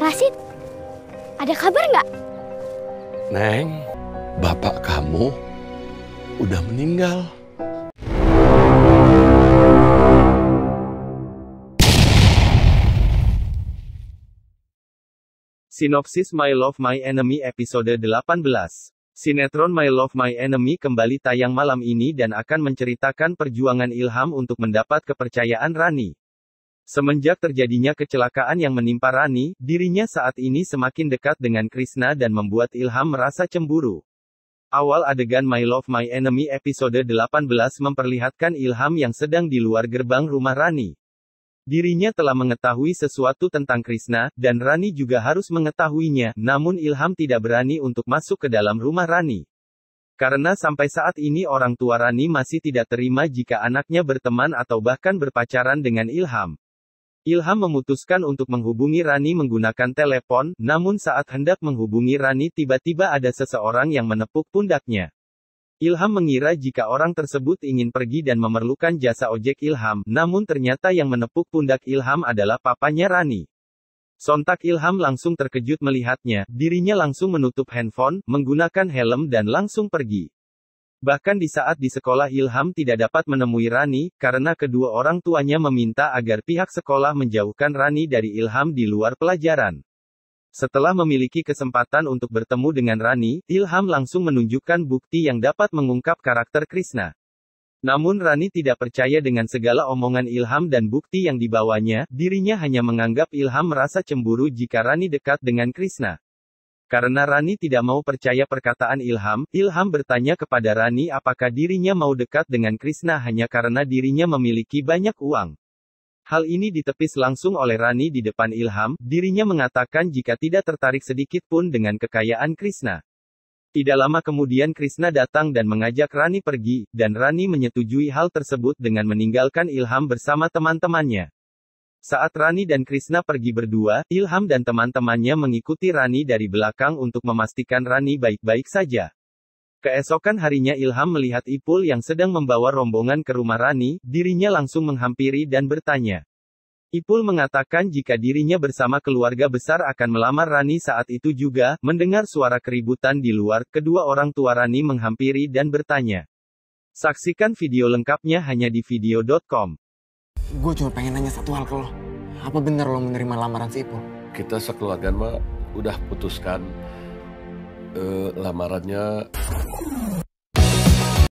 Rasid, ada kabar nggak? Neng, bapak kamu udah meninggal. Sinopsis My Love My Enemy episode 18. Sinetron My Love My Enemy kembali tayang malam ini dan akan menceritakan perjuangan Ilham untuk mendapat kepercayaan Rani. Semenjak terjadinya kecelakaan yang menimpa Rani, dirinya saat ini semakin dekat dengan Krishna dan membuat Ilham merasa cemburu. Awal adegan My Love My Enemy episode 18 memperlihatkan Ilham yang sedang di luar gerbang rumah Rani. Dirinya telah mengetahui sesuatu tentang Krishna, dan Rani juga harus mengetahuinya, namun Ilham tidak berani untuk masuk ke dalam rumah Rani. Karena sampai saat ini orang tua Rani masih tidak terima jika anaknya berteman atau bahkan berpacaran dengan Ilham. Ilham memutuskan untuk menghubungi Rani menggunakan telepon, namun saat hendak menghubungi Rani tiba-tiba ada seseorang yang menepuk pundaknya. Ilham mengira jika orang tersebut ingin pergi dan memerlukan jasa ojek Ilham, namun ternyata yang menepuk pundak Ilham adalah papanya Rani. Sontak Ilham langsung terkejut melihatnya, dirinya langsung menutup handphone, menggunakan helm dan langsung pergi. Bahkan di saat di sekolah Ilham tidak dapat menemui Rani, karena kedua orang tuanya meminta agar pihak sekolah menjauhkan Rani dari Ilham di luar pelajaran. Setelah memiliki kesempatan untuk bertemu dengan Rani, Ilham langsung menunjukkan bukti yang dapat mengungkap karakter Krishna. Namun Rani tidak percaya dengan segala omongan Ilham dan bukti yang dibawanya, dirinya hanya menganggap Ilham merasa cemburu jika Rani dekat dengan Krishna. Karena Rani tidak mau percaya perkataan Ilham, Ilham bertanya kepada Rani apakah dirinya mau dekat dengan Krishna hanya karena dirinya memiliki banyak uang. Hal ini ditepis langsung oleh Rani di depan Ilham, dirinya mengatakan jika tidak tertarik sedikit pun dengan kekayaan Krishna. Tidak lama kemudian Krishna datang dan mengajak Rani pergi, dan Rani menyetujui hal tersebut dengan meninggalkan Ilham bersama teman-temannya. Saat Rani dan Krishna pergi berdua, Ilham dan teman-temannya mengikuti Rani dari belakang untuk memastikan Rani baik-baik saja. Keesokan harinya Ilham melihat Ipul yang sedang membawa rombongan ke rumah Rani, dirinya langsung menghampiri dan bertanya. Ipul mengatakan jika dirinya bersama keluarga besar akan melamar Rani saat itu juga, mendengar suara keributan di luar, kedua orang tua Rani menghampiri dan bertanya. Saksikan video lengkapnya hanya di video.com. Gue cuma pengen nanya satu hal ke lo. Apa benar lo menerima lamaran si Ipul? Kita sekeluarga mah udah putuskan uh, lamarannya